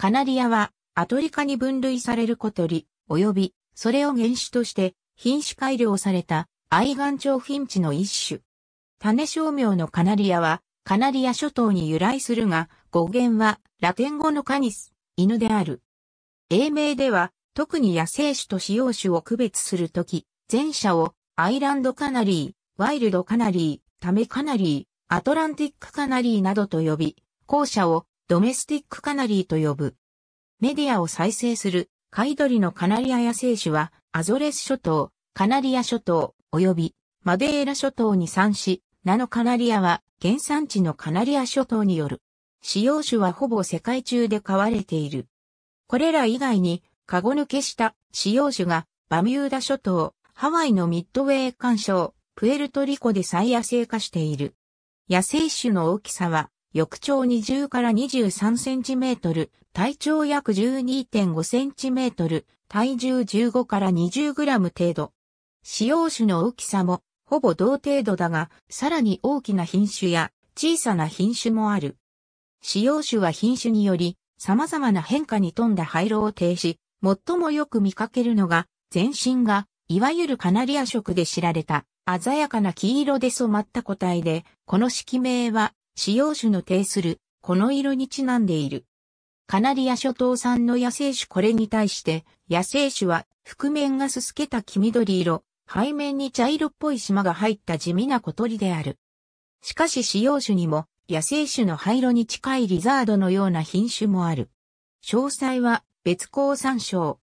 カナリアはアトリカに分類される小鳥、及びそれを原種として品種改良された愛岩鳥品種の一種。種商名のカナリアはカナリア諸島に由来するが、語源はラテン語のカニス、犬である。英名では特に野生種と使用種を区別するとき、前者をアイランドカナリー、ワイルドカナリー、タメカナリー、アトランティックカナリーなどと呼び、後者をドメスティックカナリーと呼ぶ。メディアを再生する、カイドリのカナリア野生種は、アゾレス諸島、カナリア諸島、及び、マデーラ諸島に産し、ナノカナリアは、原産地のカナリア諸島による。使用種はほぼ世界中で飼われている。これら以外に、カゴ抜けした使用種が、バミューダ諸島、ハワイのミッドウェー干渉、プエルトリコで再野生化している。野生種の大きさは、翼長20から23センチメートル、体長約12.5センチメートル、体重15から20グラム程度。使用種の大きさもほぼ同程度だが、さらに大きな品種や小さな品種もある。使用種は品種により様々な変化に富んだ廃炉を呈し、最もよく見かけるのが、全身が、いわゆるカナリア色で知られた、鮮やかな黄色で染まった個体で、この色名は、使用種の呈する、この色にちなんでいる。カナリア諸島産の野生種これに対して、野生種は、覆面がすすけた黄緑色、背面に茶色っぽい島が入った地味な小鳥である。しかし使用種にも、野生種の灰色に近いリザードのような品種もある。詳細は別項参照。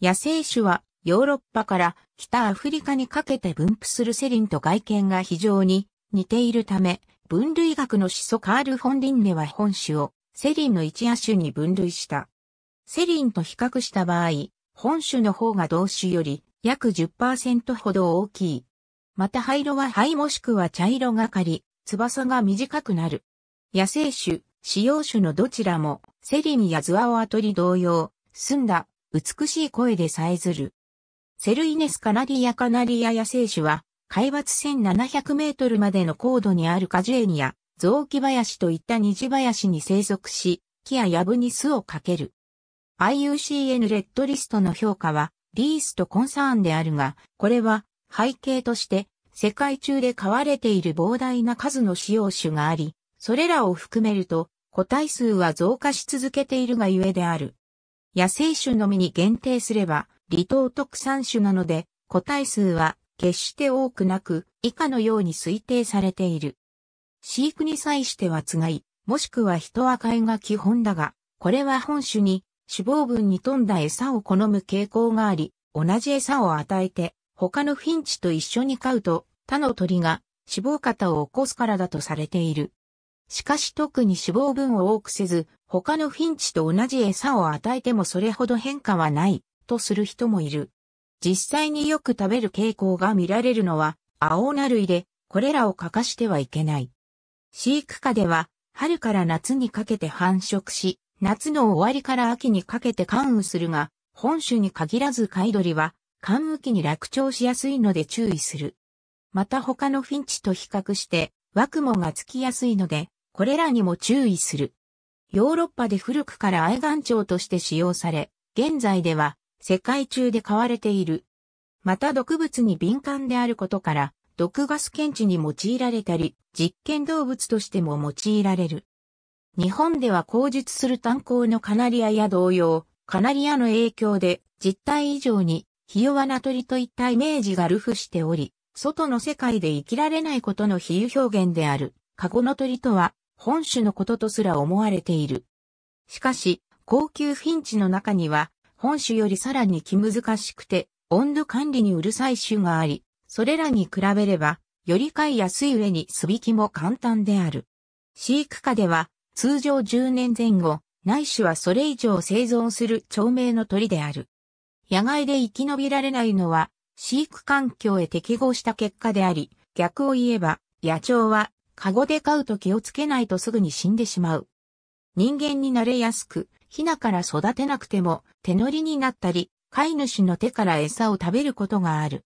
野生種はヨーロッパから北アフリカにかけて分布するセリンと外見が非常に似ているため、分類学の始祖カール・フォン・リンネは本種をセリンの一野種に分類した。セリンと比較した場合、本種の方が同種より約10%ほど大きい。また灰色は灰もしくは茶色がかり、翼が短くなる。野生種、使用種のどちらも、セリンやズワオアトリ同様、澄んだ、美しい声でさえずる。セルイネスカナリアカナリア野生種は、海抜1700メートルまでの高度にある果樹園や雑木林といった虹林に生息し、木や藪に巣をかける。IUCN レッドリストの評価は、リースとコンサーンであるが、これは背景として世界中で飼われている膨大な数の使用種があり、それらを含めると個体数は増加し続けているがゆえである。野生種のみに限定すれば、離島特産種なので、個体数は決して多くなく、以下のように推定されている。飼育に際してはつがい、もしくは人赤いが基本だが、これは本種に脂肪分に富んだ餌を好む傾向があり、同じ餌を与えて、他のフィンチと一緒に飼うと、他の鳥が脂肪型を起こすからだとされている。しかし特に脂肪分を多くせず、他のフィンチと同じ餌を与えてもそれほど変化はない、とする人もいる。実際によく食べる傾向が見られるのは、青菜類で、これらを欠かしてはいけない。飼育下では、春から夏にかけて繁殖し、夏の終わりから秋にかけて関羽するが、本種に限らず貝鳥は、関羽期に落鳥しやすいので注意する。また他のフィンチと比較して、ワクモがつきやすいので、これらにも注意する。ヨーロッパで古くから愛ョ鳥として使用され、現在では世界中で買われている。また毒物に敏感であることから、毒ガス検知に用いられたり、実験動物としても用いられる。日本では口述する炭鉱のカナリアや同様、カナリアの影響で実態以上に、ひ弱な鳥といったイメージがルフしており、外の世界で生きられないことの比喩表現である、カゴの鳥とは、本種のこととすら思われている。しかし、高級フィンチの中には、本種よりさらに気難しくて、温度管理にうるさい種があり、それらに比べれば、より飼いやすい上に素引きも簡単である。飼育下では、通常10年前後、ないはそれ以上生存する長命の鳥である。野外で生き延びられないのは、飼育環境へ適合した結果であり、逆を言えば、野鳥は、カゴで飼うと気をつけないとすぐに死んでしまう。人間になれやすく、ヒナから育てなくても手乗りになったり、飼い主の手から餌を食べることがある。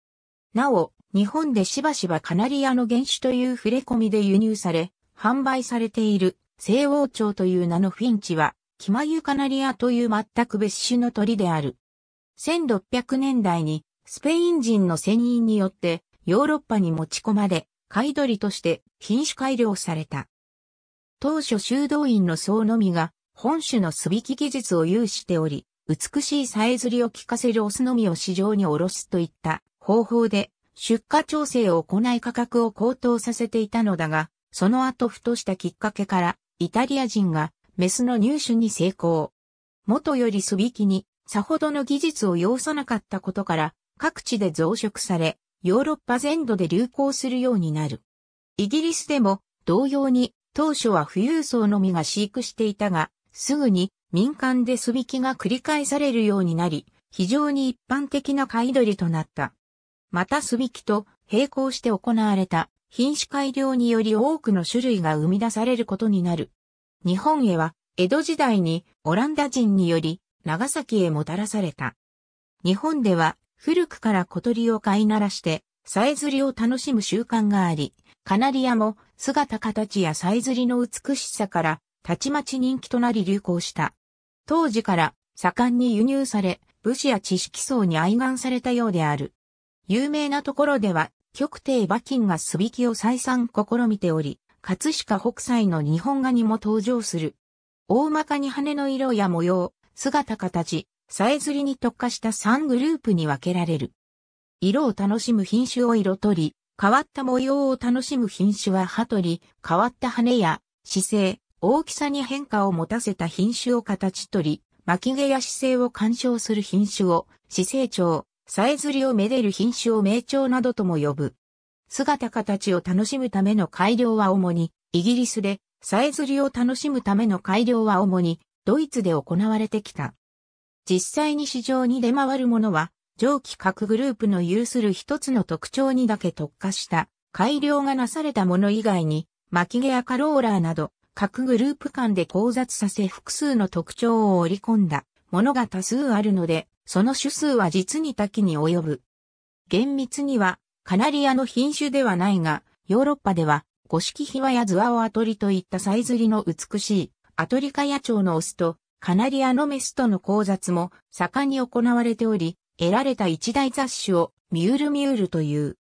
なお、日本でしばしばカナリアの原種という触れ込みで輸入され、販売されている、西王朝という名のフィンチは、キマユカナリアという全く別種の鳥である。1600年代に、スペイン人の船員によって、ヨーロッパに持ち込まれ、飼い鳥として品種改良された。当初修道院の僧のみが、本種のすびき技術を有しており、美しいさえずりを効かせるオスのみを市場におろすといった方法で、出荷調整を行い価格を高騰させていたのだが、その後ふとしたきっかけから、イタリア人がメスの入手に成功。元よりすびきに、さほどの技術を要さなかったことから、各地で増殖され、ヨーロッパ全土で流行するようになる。イギリスでも同様に当初は富裕層のみが飼育していたが、すぐに民間で素引きが繰り返されるようになり、非常に一般的な買い取りとなった。また素引きと並行して行われた品種改良により多くの種類が生み出されることになる。日本へは江戸時代にオランダ人により長崎へもたらされた。日本では古くから小鳥を飼いならして、さえずりを楽しむ習慣があり、カナリアも姿形やさえずりの美しさから、たちまち人気となり流行した。当時から盛んに輸入され、武士や知識層に愛玩されたようである。有名なところでは、極低馬琴が素引きを再三試みており、葛飾北斎の日本画にも登場する。大まかに羽の色や模様、姿形、さえずりに特化した3グループに分けられる。色を楽しむ品種を色取り、変わった模様を楽しむ品種はハトリ、変わった羽や姿勢、大きさに変化を持たせた品種を形取り、巻き毛や姿勢を鑑賞する品種を、姿勢調、さえずりをめでる品種を名調などとも呼ぶ。姿形を楽しむための改良は主に、イギリスで、さえずりを楽しむための改良は主に、ドイツで行われてきた。実際に市場に出回るものは、上記各グループの有する一つの特徴にだけ特化した改良がなされたもの以外に、巻毛やカローラーなど、各グループ間で交雑させ複数の特徴を織り込んだものが多数あるので、その種数は実に多岐に及ぶ。厳密には、カナリアの品種ではないが、ヨーロッパでは、五色ヒワやズワオアトリといったさえずりの美しい、アトリカ野鳥のオスと、カナリアのメスとの交雑も盛んに行われており、得られた一大雑種をミュールミュールという。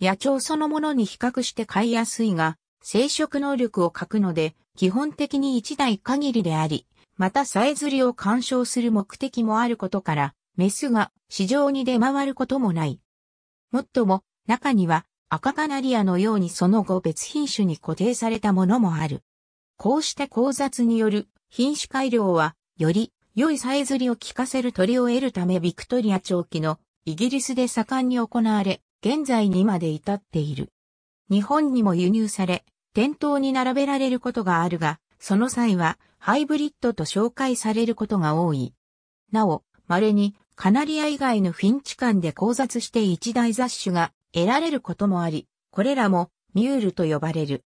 野鳥そのものに比較して飼いやすいが、生殖能力を欠くので、基本的に一台限りであり、またさえずりを干渉する目的もあることから、メスが市場に出回ることもない。もっとも、中には赤カナリアのようにその後別品種に固定されたものもある。こうして交雑による品種改良は、より良いさえずりを効かせる鳥を得るためビクトリア長期のイギリスで盛んに行われ、現在にまで至っている。日本にも輸入され、店頭に並べられることがあるが、その際はハイブリッドと紹介されることが多い。なお、稀にカナリア以外のフィンチ間で交雑して一大雑種が得られることもあり、これらもミュールと呼ばれる。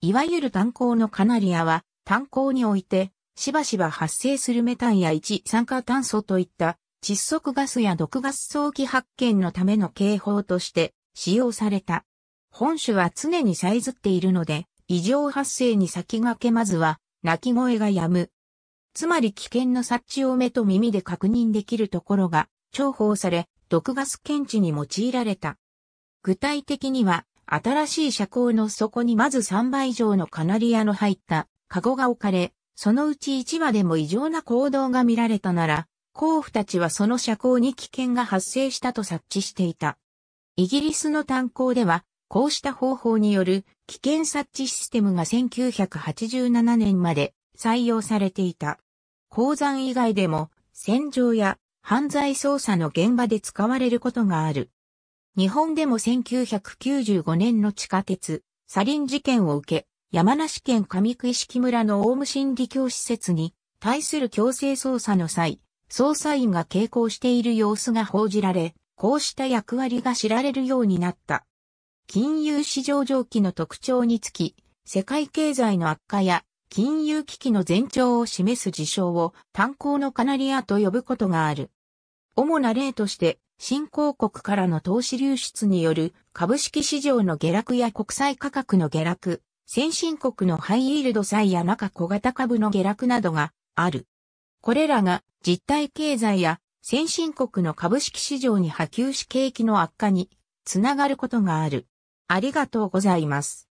いわゆる炭鉱のカナリアは炭鉱においてしばしば発生するメタンや一酸化炭素といった窒息ガスや毒ガス早期発見のための警報として使用された。本種は常にさえずっているので、異常発生に先駆けまずは、鳴き声が止む。つまり危険の察知を目と耳で確認できるところが重宝され、毒ガス検知に用いられた。具体的には、新しい車高の底にまず3倍以上のカナリアの入った、カゴが置かれ、そのうち1羽でも異常な行動が見られたなら、甲府たちはその社交に危険が発生したと察知していた。イギリスの炭鉱では、こうした方法による危険察知システムが1987年まで採用されていた。鉱山以外でも戦場や犯罪捜査の現場で使われることがある。日本でも1995年の地下鉄、サリン事件を受け、山梨県上久石村のオウム真理教施設に対する強制捜査の際、捜査員が傾向している様子が報じられ、こうした役割が知られるようになった。金融市場上記の特徴につき、世界経済の悪化や金融危機の前兆を示す事象を炭鉱のカナリアと呼ぶことがある。主な例として、新興国からの投資流出による株式市場の下落や国債価格の下落、先進国のハイイールド債や中小型株の下落などがある。これらが実体経済や先進国の株式市場に波及し景気の悪化につながることがある。ありがとうございます。